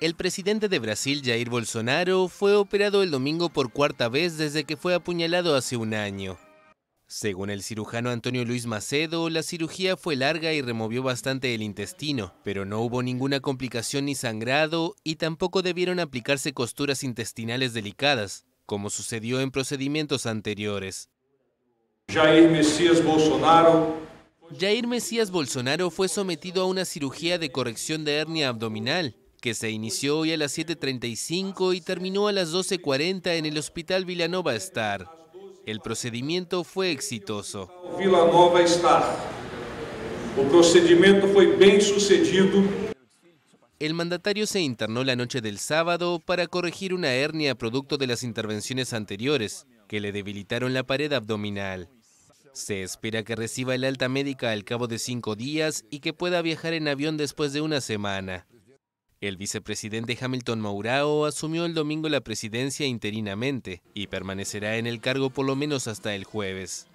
El presidente de Brasil, Jair Bolsonaro, fue operado el domingo por cuarta vez desde que fue apuñalado hace un año. Según el cirujano Antonio Luis Macedo, la cirugía fue larga y removió bastante el intestino, pero no hubo ninguna complicación ni sangrado y tampoco debieron aplicarse costuras intestinales delicadas, como sucedió en procedimientos anteriores. Jair Messias Bolsonaro Jair Mesías Bolsonaro fue sometido a una cirugía de corrección de hernia abdominal, que se inició hoy a las 7.35 y terminó a las 12.40 en el Hospital Villanova Star. El procedimiento fue exitoso. procedimiento fue sucedido. El mandatario se internó la noche del sábado para corregir una hernia producto de las intervenciones anteriores, que le debilitaron la pared abdominal. Se espera que reciba el alta médica al cabo de cinco días y que pueda viajar en avión después de una semana. El vicepresidente Hamilton Mourao asumió el domingo la presidencia interinamente y permanecerá en el cargo por lo menos hasta el jueves.